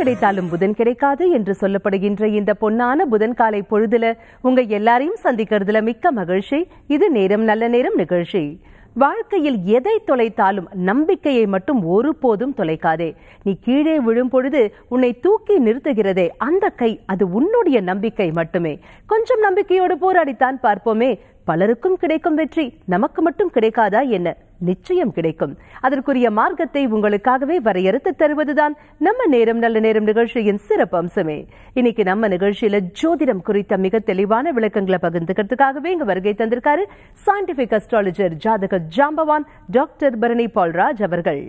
கிடைத்தாலும் புதன் கிடைக்காது என்று சொல்லப்படுகின்ற இந்த பொன்னான புதன் காலை பொழுதுல உங்க எல்லாரையும் சந்திக்கிறதுல மிக்க மகிழ்ச்சி இது நேரம் நல்ல நேரம் நிகழ்ச்சி வாழ்க்கையில் எதை தொலைத்தாலும் நம்பிக்கையை மட்டும் ஒருபோதும் தொலைக்காதே நீ கீழே விழும் பொழுது உன்னை தூக்கி நிறுத்துகிறதே அந்த கை அது உன்னுடைய நம்பிக்கை மட்டுமே கொஞ்சம் நம்பிக்கையோடு போராடித்தான் பார்ப்போமே பலருக்கும் கிடைக்கும் வெற்றி நமக்கு மட்டும் கிடைக்காதா என்ன நிச்சயம் கிடைக்கும் அதற்குரிய மார்க்கத்தை உங்களுக்காகவே வரையறுத்து தருவதுதான் நம்ம நேரம் நல்ல நேரம் நிகழ்ச்சியின் சிறப்பு அம்சமே இன்னைக்கு நம்ம நிகழ்ச்சியில ஜோதிடம் குறித்த மிக தெளிவான விளக்கங்களை பகிர்ந்துக்கிறதுக்காகவே இங்க வருகை தந்திருக்காரு சயின்டிபிக் அஸ்ட்ராலஜர் ஜாதக ஜாம்பவான் டாக்டர் பரணி பால்ராஜ் அவர்கள்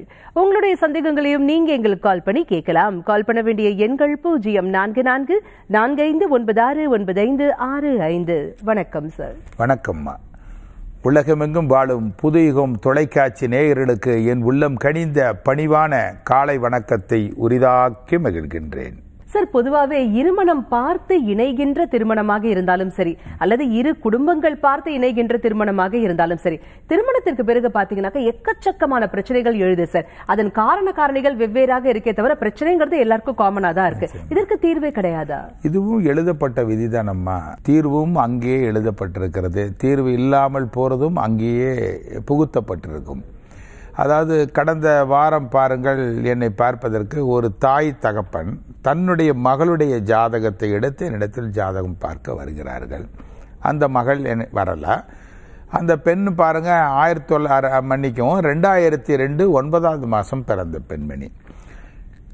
உங்களுடைய சந்தேகங்களையும் நீங்க எங்களுக்கு கால் பண்ணி கேட்கலாம் கால் பண்ண வேண்டிய எண்கள் பூஜ்ஜியம் நான்கு நான்கு நான்கு ஐந்து ஒன்பது ஆறு ஒன்பது ஐந்து ஆறு ஐந்து வணக்கம் சார் வணக்கம் வணக்கம்மா உலகமெங்கும் வாழும் புதுயுகம் தொலைக்காட்சி நேயர்களுக்கு என் உள்ளம் கனிந்த பணிவான காலை வணக்கத்தை உரிதாக்கி மகிழ்கின்றேன் சார் பொதுவாகவே இருமணம் பார்த்து இணைகின்ற திருமணமாக இருந்தாலும் சரி அல்லது இரு குடும்பங்கள் பார்த்து இணைகின்ற திருமணமாக இருந்தாலும் சரி திருமணத்திற்கு பிறகு பாத்தீங்கன்னாக்கா எக்கச்சக்கமான பிரச்சனைகள் எழுது சார் அதன் காரண காரணிகள் வெவ்வேறாக இருக்கே தவிர பிரச்சனைங்கிறது எல்லாருக்கும் காமனாக தான் இருக்கு இதற்கு தீர்வே கிடையாதா இதுவும் எழுதப்பட்ட விதி நம்ம தீர்வும் அங்கேயே எழுதப்பட்டிருக்கிறது தீர்வு இல்லாமல் போறதும் அங்கேயே புகுத்தப்பட்டிருக்கும் அதாவது கடந்த வாரம் பாருங்கள் என்னை பார்ப்பதற்கு ஒரு தாய் தகப்பன் தன்னுடைய மகளுடைய ஜாதகத்தை எடுத்து என்னிடத்தில் ஜாதகம் பார்க்க வருகிறார்கள் அந்த மகள் என் வரல அந்த பெண் பாருங்கள் ஆயிரத்தி தொள்ளாயிரம் மன்னிக்கவும் ரெண்டாயிரத்தி ரெண்டு ஒன்பதாவது மாதம் பிறந்த பெண்மணி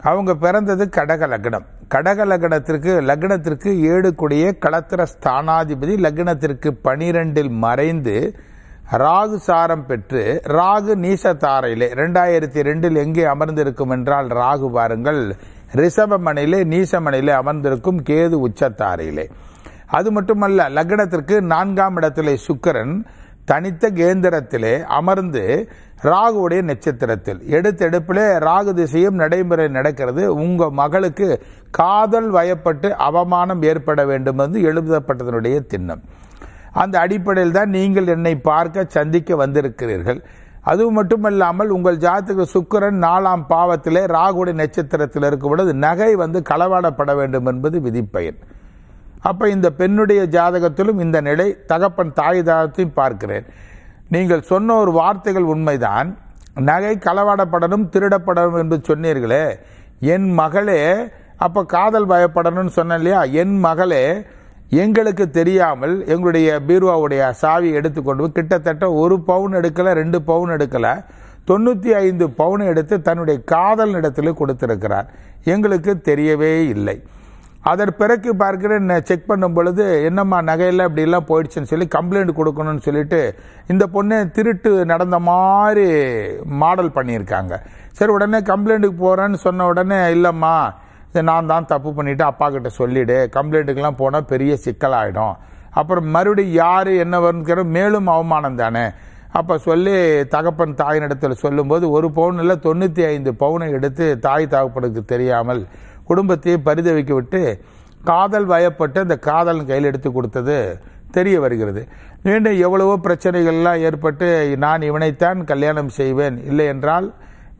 அவங்க பிறந்தது கடக லக்னம் கடக லக்னத்திற்கு லக்னத்திற்கு ஏழு கொடிய களத்திர ஸ்தானாதிபதி லக்னத்திற்கு பனிரெண்டில் மறைந்து ராகு சாரம் பெற்று ராகு நீச தாரையிலே ரெண்டாயிரத்தி ரெண்டில் எங்கே அமர்ந்திருக்கும் என்றால் ராகு பாருங்கள் ரிஷபமனையிலே நீசமனையிலே அமர்ந்திருக்கும் கேது உச்சத்தாரையிலே அது மட்டுமல்ல லக்னத்திற்கு நான்காம் இடத்திலே சுக்கரன் தனித்த கேந்திரத்திலே அமர்ந்து ராகுவுடைய நட்சத்திரத்தில் எடுத்தெடுப்பிலே ராகு திசையும் நடைமுறை நடக்கிறது உங்கள் மகளுக்கு காதல் வயப்பட்டு அவமானம் ஏற்பட வேண்டும் என்று எழுதப்பட்டதனுடைய திண்ணம் அந்த அடிப்படையில் தான் நீங்கள் என்னை பார்க்க சந்திக்க வந்திருக்கிறீர்கள் அது மட்டுமல்லாமல் உங்கள் ஜாத்துக்கு சுக்கரன் நாலாம் பாவத்திலே ராகுடி நட்சத்திரத்தில் இருக்கும் பொழுது நகை வந்து களவாடப்பட வேண்டும் என்பது விதிப்பயன் அப்போ இந்த பெண்ணுடைய ஜாதகத்திலும் இந்த நிலை தகப்பன் தாய் தாயத்தையும் பார்க்கிறேன் நீங்கள் சொன்ன ஒரு வார்த்தைகள் உண்மைதான் நகை களவாடப்படணும் திருடப்படணும் என்று சொன்னீர்களே என் மகளே அப்போ காதல் பயப்படணும்னு சொன்னேன் இல்லையா என் மகளே எங்களுக்கு தெரியாமல் எங்களுடைய பீர்வாவுடைய சாவி எடுத்துக்கொண்டு கிட்டத்தட்ட ஒரு பவுன் எடுக்கல ரெண்டு பவுன் எடுக்கல தொண்ணூற்றி ஐந்து பவுன் எடுத்து தன்னுடைய காதல் இடத்துல கொடுத்திருக்கிறார் எங்களுக்கு தெரியவே இல்லை அதன் பிறகு பார்க்கிறேன் செக் பண்ணும் பொழுது என்னம்மா நகையில் அப்படிலாம் போயிடுச்சுன்னு சொல்லி கம்ப்ளைண்ட் கொடுக்கணும்னு சொல்லிட்டு இந்த பொண்ணு திருட்டு நடந்த மாதிரி மாடல் பண்ணியிருக்காங்க சரி உடனே கம்ப்ளைண்ட்டுக்கு போகிறேன்னு சொன்ன உடனே இல்லைம்மா நான் தான் தப்பு பண்ணிவிட்டு அப்பா கிட்ட சொல்லிவிடு கம்ப்ளைண்ட்டுக்கெலாம் போனால் பெரிய சிக்கலாகிடும் அப்புறம் மறுபடியும் யார் என்ன வருங்கிற மேலும் அவமானம் தானே அப்போ சொல்லி தகப்பன் தாயினிடத்தில் சொல்லும்போது ஒரு பவுனில் தொண்ணூற்றி ஐந்து பவுனை எடுத்து தாய் தகப்பனுக்கு தெரியாமல் குடும்பத்தையே பரிதவிக்க விட்டு காதல் வயப்பட்டு அந்த காதல் கையில் எடுத்து கொடுத்தது தெரிய வருகிறது மீண்டும் எவ்வளவோ பிரச்சனைகள்லாம் ஏற்பட்டு நான் இவனைத்தான் கல்யாணம் செய்வேன் இல்லை என்றால்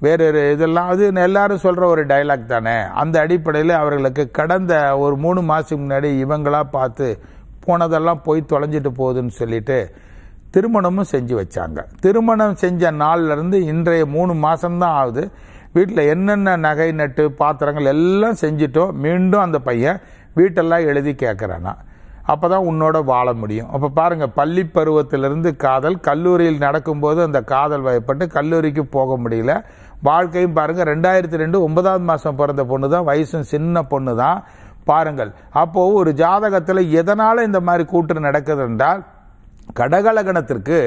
வேறு இதெல்லாம் அது எல்லாரும் சொல்கிற ஒரு டைலாக் தானே அந்த அடிப்படையில் அவர்களுக்கு கடந்த ஒரு மூணு மாதத்துக்கு முன்னாடி இவங்களாக பார்த்து போனதெல்லாம் போய் தொலைஞ்சிட்டு போகுதுன்னு சொல்லிட்டு திருமணமும் செஞ்சு வச்சாங்க திருமணம் செஞ்ச நாள்லேருந்து இன்றைய மூணு மாதம்தான் ஆகுது வீட்டில் என்னென்ன நகை நட்டு பாத்திரங்கள் எல்லாம் செஞ்சிட்டோம் மீண்டும் அந்த பையன் வீட்டெல்லாம் எழுதி கேட்குறேன்னா அப்போ தான் உன்னோட வாழ முடியும் அப்போ பாருங்கள் பள்ளி பருவத்திலிருந்து காதல் கல்லூரியில் நடக்கும்போது அந்த காதல் வயப்பட்டு கல்லூரிக்கு போக முடியல வாழ்க்கையும் பாருங்கள் ரெண்டாயிரத்தி ரெண்டு ஒன்பதாவது மாதம் பிறந்த பொண்ணு தான் வயசும் சின்ன பொண்ணு தான் பாருங்கள் அப்போது ஒரு ஜாதகத்தில் எதனால் இந்த மாதிரி கூட்டு நடக்குது என்றால் கடகலகணத்திற்கு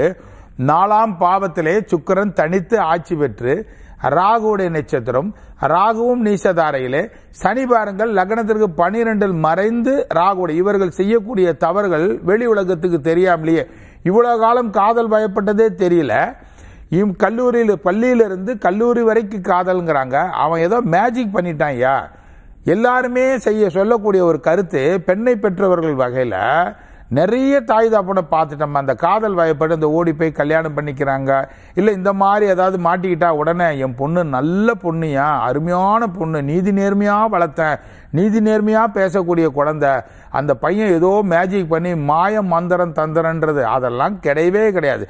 நாலாம் பாவத்திலே சுக்கரன் தனித்து ஆட்சி பெற்று ராகுடைய நட்சத்திரம் ராகுவும் நீசதாரையிலே சனி பாருங்கள் லக்னத்திற்கு பனிரெண்டில் மறைந்து ராகுடைய இவர்கள் செய்யக்கூடிய தவறுகள் வெளி உலகத்துக்கு தெரியாமலேயே இவ்வளோ காலம் காதல் பயப்பட்டதே தெரியல இவ் கல்லூரியில் பள்ளியிலிருந்து கல்லூரி வரைக்கும் காதலுங்கிறாங்க அவன் ஏதோ மேஜிக் பண்ணிட்டான் ஐயா எல்லாருமே செய்ய சொல்லக்கூடிய ஒரு கருத்து பெண்ணை பெற்றவர்கள் வகையில் நிறைய தாய் தாப்பனை பார்த்துட்டோம் அந்த காதல் வயப்பட்டு இந்த ஓடி போய் கல்யாணம் பண்ணிக்கிறாங்க இல்லை இந்த மாதிரி ஏதாவது மாட்டிக்கிட்டா உடனே என் பொண்ணு நல்ல பொண்ணுயா அருமையான பொண்ணு நீதி நேர்மையாக வளர்த்தேன் நீதி நேர்மையாக பேசக்கூடிய குழந்த அந்த பையன் ஏதோ மேஜிக் பண்ணி மாய மந்திரம் தந்திரன்றது அதெல்லாம் கிடையவே கிடையாது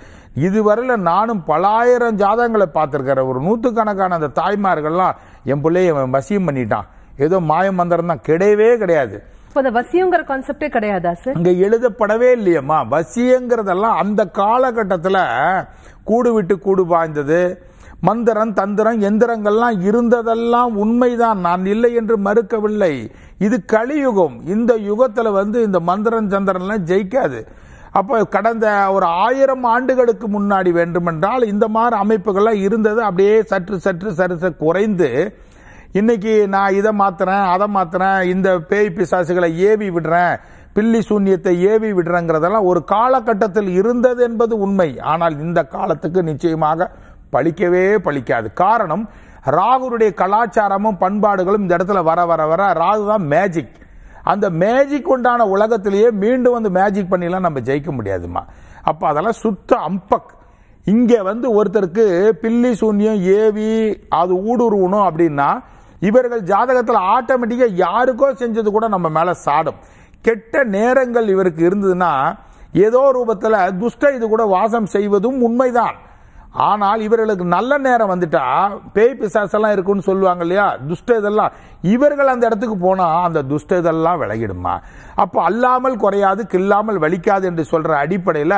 இதுவரையில் நானும் பலாயிரம் ஜாதகங்களை பார்த்துருக்கிறேன் ஒரு நூற்றுக்கணக்கான அந்த தாய்மார்கள்லாம் என் பிள்ளைய வசியம் பண்ணிட்டான் ஏதோ மாய மந்திரம் தான் கிடையவே கிடையாது இப்போ அந்த வசியங்கிற கான்செப்டே கிடையாதா சார் அங்கே எழுதப்படவே இல்லையம்மா வசியங்கிறதெல்லாம் அந்த காலகட்டத்தில் கூடு விட்டு கூடு பாய்ந்தது மந்திரம் தந்திரம் எந்திரங்கள்லாம் இருந்ததெல்லாம் உண்மைதான் நான் இல்லை என்று மறுக்கவில்லை இது கலியுகம் இந்த யுகத்தில் வந்து இந்த மந்திரம் சந்திரன்லாம் ஜெயிக்காது அப்போ கடந்த ஒரு ஆயிரம் ஆண்டுகளுக்கு முன்னாடி வேண்டுமென்றால் இந்த மாதிரி அமைப்புகள்லாம் இருந்தது அப்படியே சற்று சற்று சரிசை குறைந்து இன்னைக்கு நான் இதை மாத்துறேன் அதை மாத்துறேன் இந்த பேய் பிசாசுகளை ஏவி விடுறேன் பில்லி சூன்யத்தை ஏவி விடுறேங்கிறதெல்லாம் ஒரு காலகட்டத்தில் இருந்தது என்பது உண்மை ஆனால் இந்த காலத்துக்கு நிச்சயமாக பழிக்கவே பழிக்காது காரணம் ராகுனுடைய கலாச்சாரமும் பண்பாடுகளும் இந்த இடத்துல வர வர வர ராகு தான் மேஜிக் அந்த மேஜிக் உண்டான உலகத்திலேயே மீண்டும் வந்து மேஜிக் பண்ணிலாம் நம்ம ஜெயிக்க முடியாதுமா அப்போ அதெல்லாம் சுத்த அம்பக் இங்கே வந்து ஒருத்தருக்கு பில்லி சூன்யம் ஏவி அது ஊடுருவணும் அப்படின்னா இவர்கள் ஜாதகத்தில் ஆட்டோமேட்டிக்காக யாருக்கோ செஞ்சது கூட நம்ம மேலே சாடும் கெட்ட நேரங்கள் இவருக்கு இருந்ததுன்னா ஏதோ ரூபத்தில் துஷ்ட இது கூட வாசம் செய்வதும் உண்மைதான் ஆனால் இவர்களுக்கு நல்ல நேரம் வந்துட்டா பேய் பிசாசெல்லாம் இருக்குன்னு சொல்லுவாங்க இல்லையா துஷ்ட இதெல்லாம் இவர்கள் அந்த இடத்துக்கு போனால் அந்த துஷ்ட இதெல்லாம் விலகிடுமா அப்போ அல்லாமல் குறையாது கில்லாமல் வலிக்காது என்று சொல்கிற அடிப்படையில்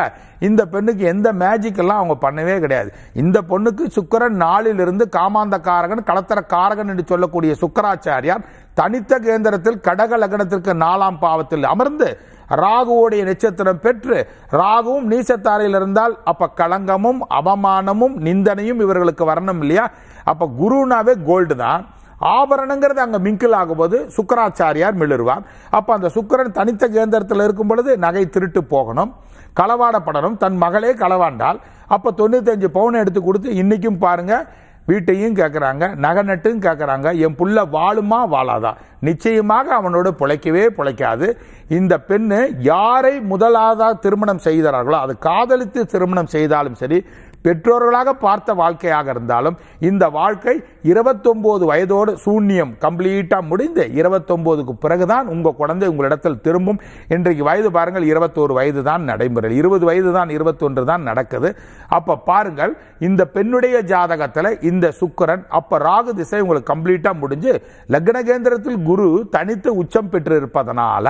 இந்த பெண்ணுக்கு எந்த மேஜிக்கெல்லாம் அவங்க பண்ணவே கிடையாது இந்த பொண்ணுக்கு சுக்கரன் நாளிலிருந்து காமாந்த காரகன் களத்தர காரகன் என்று சொல்லக்கூடிய சுக்கராச்சாரியார் தனித்த கேந்திரத்தில் கடக லக்னத்திற்கு நாலாம் பாவத்தில் அமர்ந்து ராகுவோடைய நட்சத்திரம் பெற்று ராகுவும் நீசத்தாரையில் இருந்தால் அப்ப களங்கமும் அவமானமும் நிந்தனையும் இவர்களுக்கு வரணும் இல்லையா அப்ப குருனாவே கோல்டு தான் ஆபரணங்கிறது அங்கே மிங்கிள் ஆகும்போது சுக்கராச்சாரியார் மிளிர்வார் அப்போ அந்த சுக்கரன் தனித்த கேந்திரத்தில் இருக்கும் பொழுது நகை திருட்டு போகணும் களவாடப்படணும் தன் மகளே களவாண்டால் அப்போ அஞ்சு பவுன் எடுத்து கொடுத்து இன்னைக்கும் பாருங்கள் வீட்டையும் கேட்குறாங்க நகை நட்டும் கேட்குறாங்க என் புள்ள வாழுமா வாழாதா நிச்சயமாக அவனோடு பிழைக்கவே பிழைக்காது இந்த பெண்ணு யாரை முதலாதாக திருமணம் செய்தார்களோ அது காதலித்து திருமணம் செய்தாலும் சரி பெற்றோர்களாக பார்த்த வாழ்க்கையாக இருந்தாலும் இந்த வாழ்க்கை இருபத்தொம்போது வயதோடு சூன்யம் கம்ப்ளீட்டாக முடிந்து இருபத்தொம்போதுக்கு பிறகுதான் உங்கள் குழந்தை உங்களிடத்தில் திரும்பும் இன்றைக்கு வயது பாருங்கள் இருபத்தோரு வயது தான் நடைமுறையில் இருபது வயது தான் இருபத்தொன்று தான் நடக்குது அப்போ பாருங்கள் இந்த பெண்ணுடைய ஜாதகத்தில் இந்த சுக்கரன் அப்போ ராகு திசை உங்களுக்கு கம்ப்ளீட்டாக முடிஞ்சு லக்ன கேந்திரத்தில் குரு தனித்து உச்சம் இருப்பதனால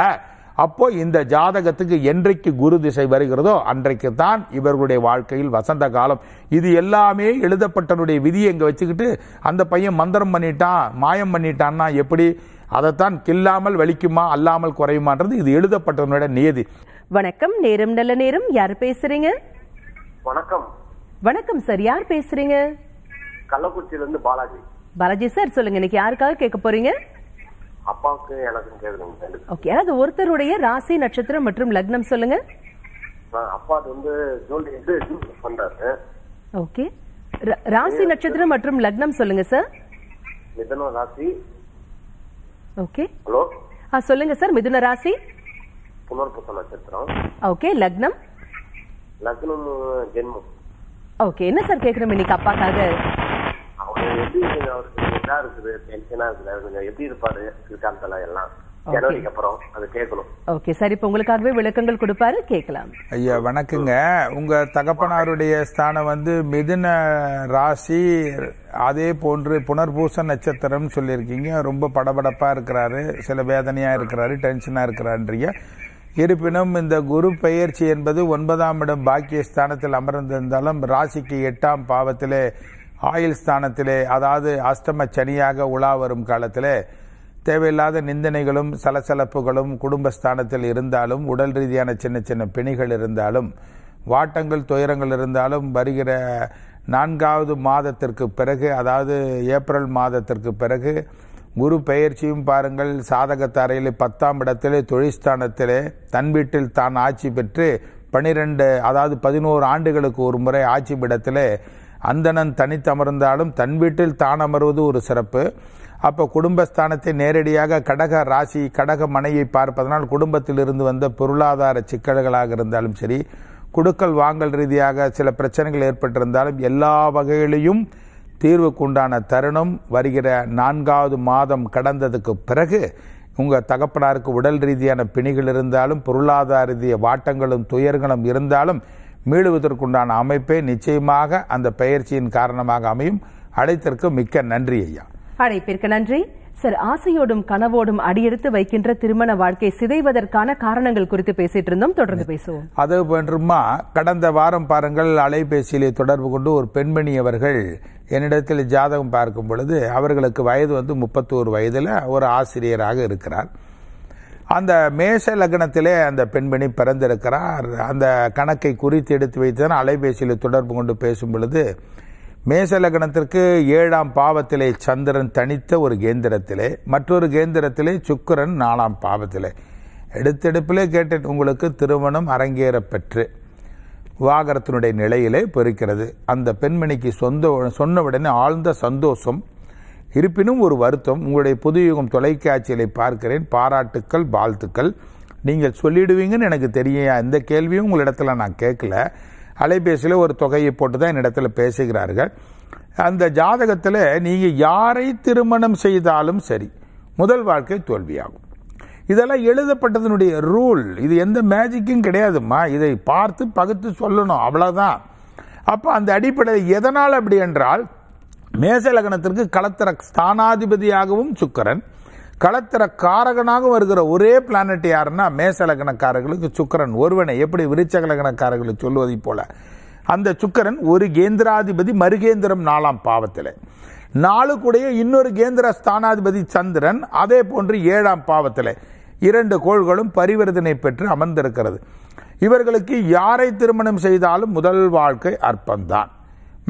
அப்போ இந்த ஜாதகத்துக்கு என்றைக்கு குரு திசை வருகிறதோ அன்றைக்கு தான் இவர்களுடைய வாழ்க்கையில் வசந்த காலம் இது எல்லாமே எழுதப்பட்டனுடைய விதியை இங்கே வச்சுக்கிட்டு அந்த பையன் மந்திரம் பண்ணிட்டான் மாயம் பண்ணிட்டான்னா எப்படி அதைத்தான் கில்லாமல் வலிக்குமா அல்லாமல் குறையுமான்றது இது எழுதப்பட்டவனோட நியதி வணக்கம் நேரம் நல்ல நேரம் யார் பேசுறீங்க வணக்கம் வணக்கம் சார் யார் பேசுறீங்க கள்ளக்குறிச்சியில இருந்து பாலாஜி பாலாஜி சார் சொல்லுங்க இன்னைக்கு யாருக்காக கேட்க போறீங்க அப்பாவுக்கு எனக்கும் கேக்குதுங்க ஓகே அதாவது ஒருத்தருடைய ராசி நட்சத்திரம் மற்றும் லக்னம் சொல்லுங்க அப்பா அது வந்து ஜூலை இது பண்றாரு ஓகே ராசி நட்சத்திரம் மற்றும் லக்னம் சொல்லுங்க சார் மிதுன ராசி ஓகே ஹலோ ஆ சொல்லுங்க சார் மிதுன ராசி புனர்பூச நட்சத்திரம் ஓகே லக்னம் லக்னம் ஜென்மம் ஓகே என்ன சார் கேக்குறோம் இன்னைக்கு அப்பாக்காக அவர் அவருக்கு இதா இருக்குது டென்ஷனா இருக்குது கொஞ்சம் எப்படி இருப்பாரு ஸ்ரீகாந்த் எல்லாம் ஓகே சார் இப்போ உங்களுக்காகவே விளக்கங்கள் கொடுப்பாரு கேட்கலாம் வணக்கங்க உங்க தகப்பனாருடைய ஸ்தானம் வந்து மிதுன ராசி அதே போன்று புனர்பூச நட்சத்திரம்னு சொல்லியிருக்கீங்க ரொம்ப படபடப்பா இருக்கிறாரு சில வேதனையா இருக்கிறாரு டென்ஷனா இருக்கிறான்றீங்க இருப்பினும் இந்த குரு பெயர்ச்சி என்பது ஒன்பதாம் இடம் பாக்கிய ஸ்தானத்தில் அமர்ந்திருந்தாலும் ராசிக்கு எட்டாம் பாவத்திலே ஆயில் ஸ்தானத்திலே அதாவது அஷ்டம சனியாக உலா வரும் காலத்தில் தேவையில்லாத நிந்தனைகளும் சலசலப்புகளும் குடும்பஸ்தானத்தில் இருந்தாலும் உடல் ரீதியான சின்ன சின்ன பிணிகள் இருந்தாலும் வாட்டங்கள் துயரங்கள் இருந்தாலும் வருகிற நான்காவது மாதத்திற்கு பிறகு அதாவது ஏப்ரல் மாதத்திற்கு பிறகு குரு பெயர்ச்சியும் பாருங்கள் சாதகத்தாரையில் பத்தாம் இடத்திலே தொழிற்ஸ்தானத்திலே தன் வீட்டில் தான் ஆட்சி பெற்று பனிரெண்டு அதாவது பதினோரு ஆண்டுகளுக்கு ஒரு முறை ஆட்சி பிடத்திலே அந்தணன் தனித்தமர்ந்தாலும் தன் வீட்டில் தான் அமர்வது ஒரு சிறப்பு அப்போ குடும்பஸ்தானத்தை நேரடியாக கடக ராசி கடக மனையை பார்ப்பதனால் குடும்பத்தில் இருந்து வந்த பொருளாதார சிக்கல்களாக இருந்தாலும் சரி குடுக்கல் வாங்கல் ரீதியாக சில பிரச்சனைகள் ஏற்பட்டிருந்தாலும் எல்லா வகையிலையும் தீர்வுக்குண்டான தருணம் வருகிற நான்காவது மாதம் கடந்ததுக்கு பிறகு உங்கள் தகப்பனாருக்கு உடல் ரீதியான பிணிகள் இருந்தாலும் பொருளாதார ரீதிய வாட்டங்களும் துயர்களும் இருந்தாலும் மீளுவதற்குண்டான அமைப்பே நிச்சயமாக அந்த பயிற்சியின் காரணமாக அமையும் அழைத்திற்கு மிக்க நன்றி ஐயா அழைப்பிற்கு நன்றி சார் ஆசையோடும் கனவோடும் அடியெடுத்து வைக்கின்ற திருமண வாழ்க்கை சிதைவதற்கான காரணங்கள் குறித்து பேசிட்டு இருந்தோம் தொடர்ந்து பேசுவோம் அது போன்றுமா கடந்த வாரம் பாருங்கள் அலைபேசியிலே தொடர்பு கொண்டு ஒரு பெண்மணி அவர்கள் என்னிடத்தில் ஜாதகம் பார்க்கும் பொழுது அவர்களுக்கு வயது வந்து முப்பத்தோரு வயதில் ஒரு ஆசிரியராக இருக்கிறார் அந்த மேச லக்னத்திலே அந்த பெண்மணி பிறந்திருக்கிறார் அந்த கணக்கை குறித்து எடுத்து வைத்ததன் அலைபேசியில் தொடர்பு கொண்டு பேசும் பொழுது மேச லக்னத்திற்கு ஏழாம் பாவத்திலே சந்திரன் தனித்த ஒரு கேந்திரத்திலே மற்றொரு கேந்திரத்திலே சுக்கரன் நாலாம் பாவத்திலே எடுத்தெடுப்பிலே கேட்டு உங்களுக்கு திருமணம் அரங்கேற பெற்று வாகரத்தினுடைய நிலையிலே பெருக்கிறது அந்த பெண்மணிக்கு சொந்த சொன்ன உடனே ஆழ்ந்த சந்தோஷம் இருப்பினும் ஒரு வருத்தம் உங்களுடைய யுகம் தொலைக்காட்சிகளை பார்க்கிறேன் பாராட்டுக்கள் வாழ்த்துக்கள் நீங்கள் சொல்லிடுவீங்கன்னு எனக்கு தெரியா இந்த கேள்வியும் உங்களிடத்தில் நான் கேட்கல அலைபேசியில் ஒரு தொகையை போட்டு தான் என்னிடத்தில் பேசுகிறார்கள் அந்த ஜாதகத்தில் நீங்கள் யாரை திருமணம் செய்தாலும் சரி முதல் வாழ்க்கை தோல்வியாகும் இதெல்லாம் எழுதப்பட்டதனுடைய ரூல் இது எந்த மேஜிக்கும் கிடையாதுமா இதை பார்த்து பகுத்து சொல்லணும் அவ்வளோதான் அப்போ அந்த அடிப்படையில் எதனால் அப்படி என்றால் மேச லக்னத்திற்கு களத்திர ஸ்தானாதிபதியாகவும் சுக்கரன் களத்திர காரகனாக வருகிற ஒரே பிளானட் யாருன்னா மேச லக்னக்காரர்களுக்கு சுக்கரன் ஒருவனை எப்படி விருச்சக லக்னக்காரர்களுக்கு சொல்வதை போல அந்த சுக்கரன் ஒரு கேந்திராதிபதி மறுகேந்திரம் நாலாம் பாவத்தில் கூடைய இன்னொரு கேந்திர ஸ்தானாதிபதி சந்திரன் அதே போன்று ஏழாம் பாவத்தில் இரண்டு கோள்களும் பரிவர்த்தனை பெற்று அமர்ந்திருக்கிறது இவர்களுக்கு யாரை திருமணம் செய்தாலும் முதல் வாழ்க்கை அற்பம்தான்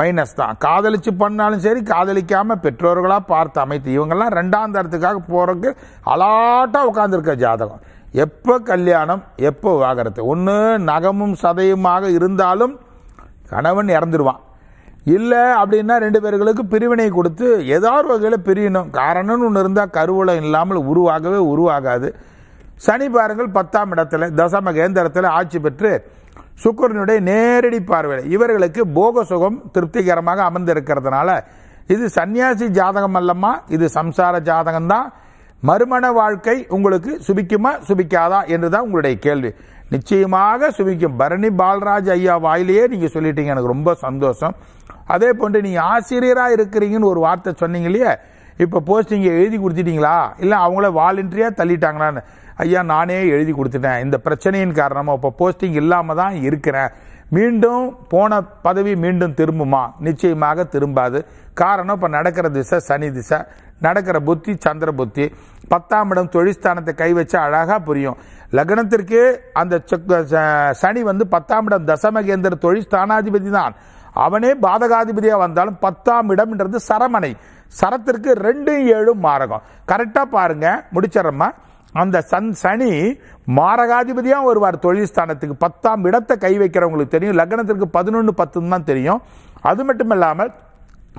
மைனஸ் தான் காதலிச்சு பண்ணாலும் சரி காதலிக்காமல் பெற்றோர்களாக பார்த்து அமைத்து இவங்கெல்லாம் ரெண்டாம் தரத்துக்காக போகிறதுக்கு அலாட்டா உட்காந்துருக்க ஜாதகம் எப்போ கல்யாணம் எப்போ வாகரத்து ஒன்று நகமும் சதையுமாக இருந்தாலும் கணவன் இறந்துடுவான் இல்லை அப்படின்னா ரெண்டு பேர்களுக்கு பிரிவினை கொடுத்து ஏதாவது வகையில் பிரியணும் காரணம்னு ஒன்று இருந்தால் கருவூலம் இல்லாமல் உருவாகவே உருவாகாது சனி பாருங்கள் பத்தாம் இடத்துல தசம கேந்திரத்தில் ஆட்சி பெற்று சுக்கரனுடைய நேரடி பார்வையில் இவர்களுக்கு போக சுகம் திருப்திகரமாக அமர்ந்திருக்கிறதுனால இது சன்னியாசி ஜாதகம் அல்லம்மா இது சம்சார ஜாதகம் தான் மறுமண வாழ்க்கை உங்களுக்கு சுபிக்குமா சுபிக்காதா என்றுதான் உங்களுடைய கேள்வி நிச்சயமாக சுபிக்கும் பரணி பால்ராஜ் ஐயா வாயிலேயே நீங்கள் சொல்லிட்டீங்க எனக்கு ரொம்ப சந்தோஷம் அதே போன்று நீங்கள் ஆசிரியராக இருக்கிறீங்கன்னு ஒரு வார்த்தை சொன்னீங்க இல்லையா இப்போ போஸ்டிங்கை எழுதி கொடுத்துட்டிங்களா இல்லை அவங்கள வாலண்டரியாக தள்ளிட்டாங்களான்னு ஐயா நானே எழுதி கொடுத்துட்டேன் இந்த பிரச்சனையின் காரணமாக இப்போ போஸ்டிங் இல்லாமல் தான் இருக்கிறேன் மீண்டும் போன பதவி மீண்டும் திரும்புமா நிச்சயமாக திரும்பாது காரணம் இப்போ நடக்கிற திசை சனி திசை நடக்கிற புத்தி சந்திர புத்தி பத்தாம் இடம் தொழிற்ஸ்தானத்தை கை வச்சு அழகாக புரியும் லக்னத்திற்கு அந்த சனி வந்து பத்தாம் இடம் தசமகேந்திர தொழிற்ஸ்தானாதிபதி தான் அவனே பாதகாதிபதியாக வந்தாலும் பத்தாம் இடம்ன்றது சரமனை சரத்திற்கு ரெண்டு ஏழு மாரகம் கரெக்டாக பாருங்க முடிச்சிடறம்மா அந்த சன் சனி மாரகாதிபதியாக வருவார் தொழில் ஸ்தானத்துக்கு பத்தாம் இடத்தை கை வைக்கிறவங்களுக்கு தெரியும் லக்னத்திற்கு பதினொன்று பத்துன்னு தான் தெரியும் அது மட்டும் இல்லாமல்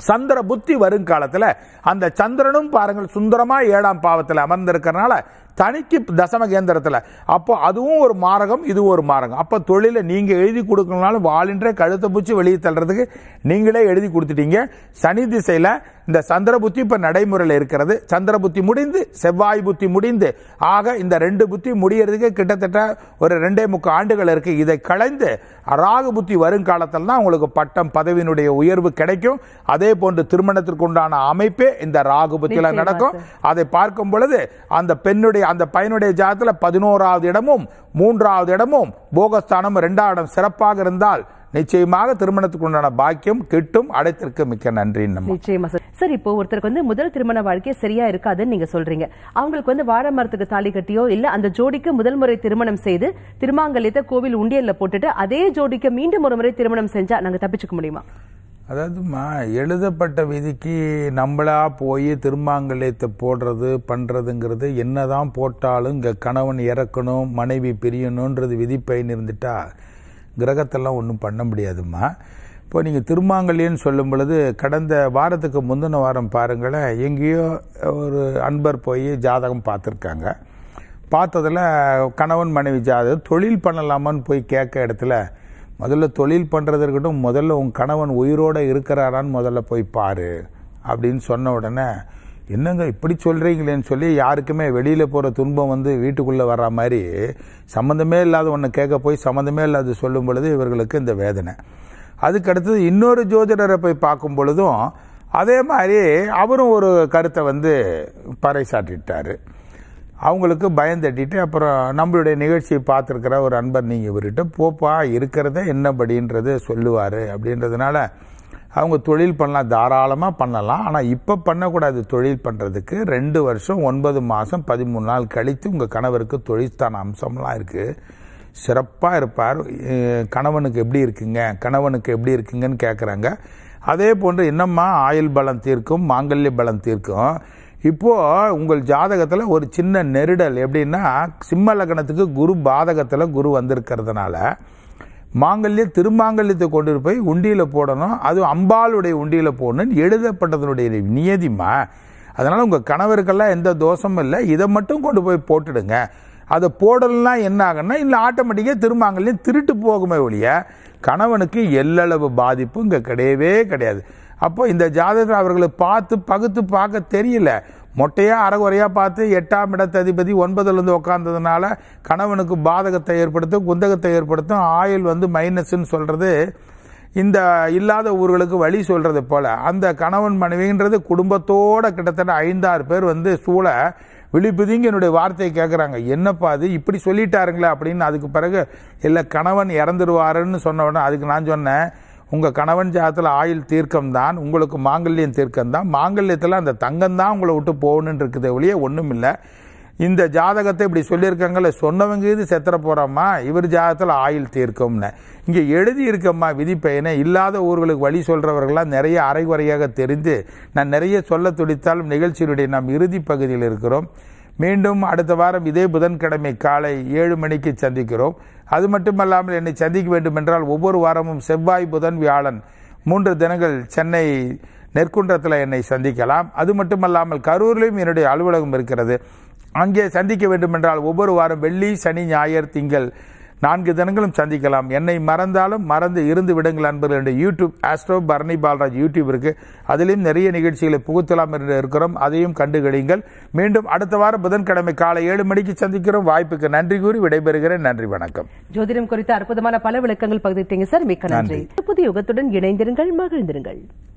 சந்திர புத்தி வருங்காலத்தில் அந்த சந்திரனும் பாருங்கள் சுந்தரமாக ஏழாம் பாவத்தில் அமர்ந்திருக்கிறனால தனிக்கு தசம கேந்திரத்தில் அப்போ அதுவும் ஒரு மாரகம் இதுவும் ஒரு மாரகம் அப்போ தொழிலை நீங்கள் எழுதி கொடுக்கணும்னாலும் வாழின்றே கழுத்தை பூச்சி வெளியே தள்ளுறதுக்கு நீங்களே எழுதி கொடுத்துட்டீங்க சனி திசையில் இந்த சந்திர புத்தி இப்போ நடைமுறையில் இருக்கிறது சந்திர புத்தி முடிந்து செவ்வாய் புத்தி முடிந்து ஆக இந்த ரெண்டு புத்தி முடியறதுக்கு கிட்டத்தட்ட ஒரு ரெண்டே முக்கு ஆண்டுகள் இருக்குது இதை கலைந்து ராகு புத்தி வருங்காலத்தில் தான் உங்களுக்கு பட்டம் பதவியினுடைய உயர்வு கிடைக்கும் அதே போன்று திருமணத்திற்கு உண்டான அமைப்பே இந்த ராகு புத்தியில் நடக்கும் அதை பார்க்கும் பொழுது அந்த பெண்ணுடைய அந்த பையனுடைய ஜாதத்தில் பதினோராவது இடமும் மூன்றாவது இடமும் போகஸ்தானம் ரெண்டாவது இடம் சிறப்பாக இருந்தால் நிச்சயமாக திருமணத்துக்கு உண்டான பாக்கியம் கிட்டும் அடைத்திற்கு மிக்க நன்றி நிச்சயமா சார் சார் இப்போ ஒருத்தருக்கு வந்து முதல் திருமண வாழ்க்கை சரியா இருக்காதுன்னு நீங்க சொல்றீங்க அவங்களுக்கு வந்து வாழை மரத்துக்கு தாலி கட்டியோ இல்ல அந்த ஜோடிக்கு முதல் முறை திருமணம் செய்து திருமாங்கல்யத்தை கோவில் உண்டியல்ல போட்டுட்டு அதே ஜோடிக்கு மீண்டும் ஒரு முறை திருமணம் செஞ்சா நாங்க தப்பிச்சுக்க முடியுமா அதாவது எழுதப்பட்ட விதிக்கு நம்மளாக போய் திருமாங்கல்யத்தை போடுறது பண்ணுறதுங்கிறது என்ன தான் போட்டாலும் இங்கே கணவன் இறக்கணும் மனைவி பிரியணுன்றது விதிப்பைன்னு இருந்துட்டா கிரகத்தெல்லாம் ஒன்றும் பண்ண முடியாதுமா இப்போ நீங்கள் திருமாங்கல்யன்னு சொல்லும் பொழுது கடந்த வாரத்துக்கு முந்தின வாரம் பாருங்களேன் எங்கேயோ ஒரு அன்பர் போய் ஜாதகம் பார்த்துருக்காங்க பார்த்ததில் கணவன் மனைவி ஜாதகம் தொழில் பண்ணலாமான்னு போய் கேட்க இடத்துல முதல்ல தொழில் பண்ணுறது இருக்கட்டும் முதல்ல உன் கணவன் உயிரோடு இருக்கிறாரான்னு முதல்ல போய் பாரு அப்படின்னு சொன்ன உடனே என்னங்க இப்படி சொல்கிறீங்களேன்னு சொல்லி யாருக்குமே வெளியில் போகிற துன்பம் வந்து வீட்டுக்குள்ளே வர்ற மாதிரி சம்மந்தமே இல்லாத ஒன்று கேட்க போய் சம்மந்தமே இல்லாத சொல்லும் பொழுது இவர்களுக்கு இந்த வேதனை அதுக்கடுத்தது இன்னொரு ஜோதிடரை போய் பார்க்கும் பொழுதும் அதே மாதிரி அவரும் ஒரு கருத்தை வந்து பறைசாட்டிட்டார் அவங்களுக்கு பயந்தட்டிட்டு அப்புறம் நம்மளுடைய நிகழ்ச்சியை பார்த்துருக்கிற ஒரு அன்பர் நீங்கள் இவர்கிட்ட போப்பா இருக்கிறத என்னபடின்றது சொல்லுவார் அப்படின்றதுனால அவங்க தொழில் பண்ணலாம் தாராளமாக பண்ணலாம் ஆனால் இப்போ பண்ணக்கூடாது தொழில் பண்ணுறதுக்கு ரெண்டு வருஷம் ஒன்பது மாதம் பதிமூணு நாள் கழித்து உங்கள் கணவருக்கு தொழில்தான அம்சம்லாம் இருக்குது சிறப்பாக இருப்பார் கணவனுக்கு எப்படி இருக்குங்க கணவனுக்கு எப்படி இருக்குங்கன்னு கேட்குறாங்க அதே போன்று என்னம்மா ஆயுள் பலம் தீர்க்கும் மாங்கல்ய பலம் தீர்க்கும் இப்போ உங்கள் ஜாதகத்தில் ஒரு சின்ன நெருடல் எப்படின்னா சிம்ம லக்னத்துக்கு குரு பாதகத்தில் குரு வந்திருக்கிறதுனால மாங்கல்யம் திருமாங்கல்யத்தை கொண்டு போய் உண்டியில் போடணும் அதுவும் அம்பாளுடைய உண்டியில் போடணும்னு எழுதப்பட்டதனுடைய நியதிமா அதனால் உங்கள் கணவருக்கெல்லாம் எந்த தோஷமும் இல்லை இதை மட்டும் கொண்டு போய் போட்டுடுங்க அதை போடலன்னா என்ன ஆகுன்னா இல்லை ஆட்டோமேட்டிக்காக திருமாங்கல்யம் திருட்டு போகுமே ஒழிய கணவனுக்கு எல்லளவு பாதிப்பு இங்கே கிடையவே கிடையாது அப்போ இந்த ஜாதகர் அவர்களை பார்த்து பகுத்து பார்க்க தெரியல மொட்டையாக அறகுறையா பார்த்து எட்டாம் இடத்ததிபதி ஒன்பதுலேருந்து உட்காந்ததுனால கணவனுக்கு பாதகத்தை ஏற்படுத்தும் குந்தகத்தை ஏற்படுத்தும் ஆயில் வந்து மைனஸ்ன்னு சொல்கிறது இந்த இல்லாத ஊர்களுக்கு வழி சொல்கிறது போல் அந்த கணவன் மனைவின்றது குடும்பத்தோட கிட்டத்தட்ட ஐந்தாறு பேர் வந்து சூழ விழிப்புதிங்க என்னுடைய வார்த்தையை கேட்குறாங்க என்னப்பா அது இப்படி சொல்லிட்டாருங்களே அப்படின்னு அதுக்கு பிறகு இல்லை கணவன் இறந்துருவாருன்னு சொன்ன உடனே அதுக்கு நான் சொன்னேன் உங்கள் கணவன் ஜாதத்தில் ஆயில் தீர்க்கம் தான் உங்களுக்கு மாங்கல்யம் தீர்க்கம் தான் மாங்கல்யத்தில் அந்த தங்கம் தான் உங்களை விட்டு போகணுன்னு இருக்குதே ஒழிய ஒன்றும் இல்லை இந்த ஜாதகத்தை இப்படி சொல்லியிருக்காங்கல்ல சொன்னவங்க இது செத்துற போகிறோம்மா இவர் ஜாதகத்தில் ஆயுள் தீர்க்கம்னு இங்கே எழுதி இருக்கம்மா விதிப்பயனை இல்லாத ஊர்களுக்கு வழி சொல்கிறவர்கள்லாம் நிறைய அரைகுறையாக தெரிந்து நான் நிறைய சொல்ல துடித்தாலும் நிகழ்ச்சியினுடைய நாம் இறுதி பகுதியில் இருக்கிறோம் மீண்டும் அடுத்த வாரம் இதே புதன்கிழமை காலை ஏழு மணிக்கு சந்திக்கிறோம் அது மட்டுமல்லாமல் என்னை சந்திக்க வேண்டும் என்றால் ஒவ்வொரு வாரமும் செவ்வாய் புதன் வியாழன் மூன்று தினங்கள் சென்னை நெற்குன்றத்தில் என்னை சந்திக்கலாம் அது மட்டுமல்லாமல் கரூரிலும் என்னுடைய அலுவலகம் இருக்கிறது அங்கே சந்திக்க வேண்டுமென்றால் ஒவ்வொரு வாரம் வெள்ளி சனி ஞாயிறு திங்கள் நான்கு தினங்களும் சந்திக்கலாம் என்னை மறந்தாலும் மறந்து இருந்து விடுங்கள் அன்பர்கள் என்று YouTube Astro Bharani Balraj YouTube இருக்கு அதிலும் நிறைய நிகழ்ச்சிகளை புகுத்தலாம் என்று இருக்கிறோம் அதையும் கண்டுகளிங்கள் மீண்டும் அடுத்த வாரம் புதன்கிழமை காலை ஏழு மணிக்கு சந்திக்கிறோம் வாய்ப்புக்கு நன்றி கூறி விடைபெறுகிறேன் நன்றி வணக்கம் ஜோதிடம் குறித்த அற்புதமான பல விளக்கங்கள் பகிர்ந்தீங்க சார் மிக்க நன்றி புதிய யுகத்துடன் இணைந்திருங்கள் மகிழ்ந்திருங்கள்